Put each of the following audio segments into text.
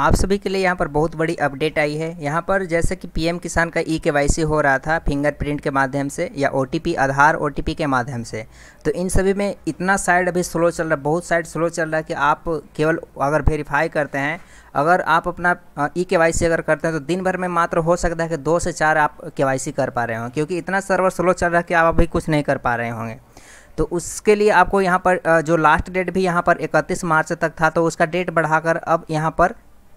आप सभी के लिए यहाँ पर बहुत बड़ी अपडेट आई है यहाँ पर जैसे कि पीएम किसान का ई e के हो रहा था फिंगरप्रिंट के माध्यम से या ओ आधार ओ के माध्यम से तो इन सभी में इतना साइड अभी स्लो चल रहा है बहुत साइड स्लो चल रहा है कि आप केवल अगर वेरीफाई करते हैं अगर आप अपना ई के e अगर करते हैं तो दिन भर में मात्र हो सकता है कि दो से चार आप के कर पा रहे हों क्योंकि इतना सर्वर स्लो चल रहा है कि आप अभी कुछ नहीं कर पा रहे होंगे तो उसके लिए आपको यहाँ पर जो लास्ट डेट भी यहाँ पर 31 मार्च तक था तो उसका डेट बढ़ाकर अब यहाँ पर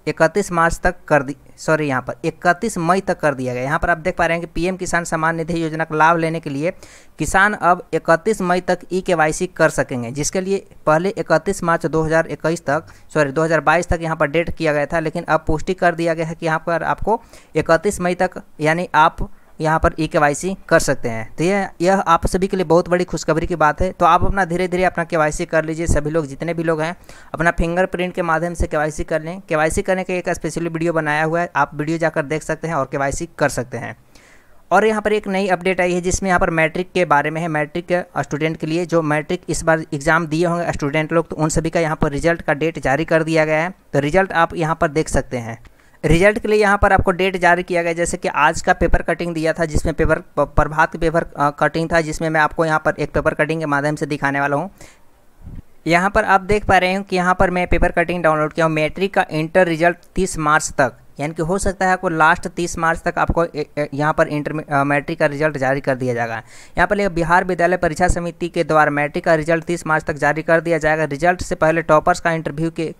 इकतीस मार्च तक कर दी सॉरी यहाँ पर इकतीस मई तक कर दिया गया यहाँ पर आप देख पा रहे हैं कि पीएम किसान सम्मान निधि योजना का लाभ लेने के लिए किसान अब 31 मई तक ई के कर सकेंगे जिसके लिए पहले 31 मार्च 2021 तक सॉरी 2022 तक यहाँ पर डेट किया गया था लेकिन अब पुष्टि कर दिया गया है कि यहाँ पर आपको इकतीस मई तक यानी आप यहाँ पर ई e के कर सकते हैं तो यह यह आप सभी के लिए बहुत बड़ी खुशखबरी की बात है तो आप अपना धीरे धीरे अपना के कर लीजिए सभी लोग जितने भी लोग हैं अपना फिंगरप्रिंट के माध्यम से के कर लें के करने का एक स्पेशली वीडियो बनाया हुआ है आप वीडियो जाकर देख सकते हैं और के कर सकते हैं और यहाँ पर एक नई अपडेट आई है जिसमें यहाँ पर मैट्रिक के बारे में है मैट्रिक स्टूडेंट के लिए जो मैट्रिक इस बार एग्ज़ाम दिए होंगे स्टूडेंट लोग तो उन सभी का यहाँ पर रिजल्ट का डेट जारी कर दिया गया है तो रिजल्ट आप यहाँ पर देख सकते हैं रिजल्ट के लिए यहाँ पर आपको डेट जारी किया गया जैसे कि आज का पेपर कटिंग दिया था जिसमें पेपर प्रभात पेपर कटिंग था जिसमें मैं आपको यहाँ पर एक पेपर कटिंग के माध्यम से दिखाने वाला हूँ यहाँ पर आप देख पा रहे हैं कि यहाँ पर मैं पेपर कटिंग डाउनलोड किया हूँ मैट्रिक का इंटर रिजल्ट तीस मार्च तक यानी कि हो सकता है आपको लास्ट तीस मार्च तक आपको यहाँ पर इंटर मैट्रिक का रिजल्ट जारी कर दिया जाएगा यहाँ पर बिहार विद्यालय परीक्षा समिति के द्वारा मैट्रिक का रिजल्ट तीस मार्च तक जारी कर दिया जाएगा रिजल्ट से पहले टॉपर्स का इंटरव्यू के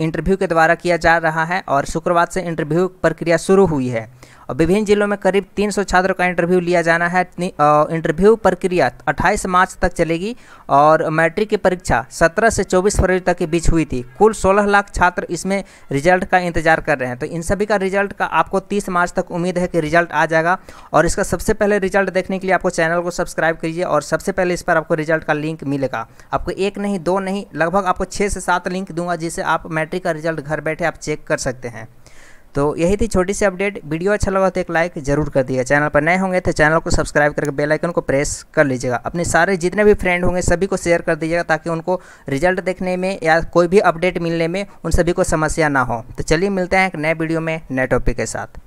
इंटरव्यू के द्वारा किया जा रहा है और शुक्रवार से इंटरव्यू प्रक्रिया शुरू हुई है और विभिन्न जिलों में करीब 300 छात्रों का इंटरव्यू लिया जाना है इंटरव्यू प्रक्रिया 28 मार्च तक चलेगी और मैट्रिक की परीक्षा 17 से 24 फरवरी तक के बीच हुई थी कुल 16 लाख छात्र इसमें रिजल्ट का इंतजार कर रहे हैं तो इन सभी का रिजल्ट का आपको तीस मार्च तक उम्मीद है कि रिजल्ट आ जाएगा और इसका सबसे पहले रिजल्ट देखने के लिए आपको चैनल को सब्सक्राइब कीजिए और सबसे पहले इस पर आपको रिजल्ट का लिंक मिलेगा आपको एक नहीं दो नहीं लगभग आपको छः से सात लिंक दूंगा जिसे आप मैट्रिक का रिजल्ट घर बैठे आप चेक कर सकते हैं तो यही थी छोटी सी अपडेट वीडियो अच्छा लगा तो एक लाइक जरूर कर दिया चैनल पर नए होंगे तो चैनल को सब्सक्राइब करके बेल आइकन को प्रेस कर लीजिएगा अपने सारे जितने भी फ्रेंड होंगे सभी को शेयर कर दीजिएगा ताकि उनको रिजल्ट देखने में या कोई भी अपडेट मिलने में उन सभी को समस्या ना हो तो चलिए मिलते हैं एक नए वीडियो में नए टॉपिक के साथ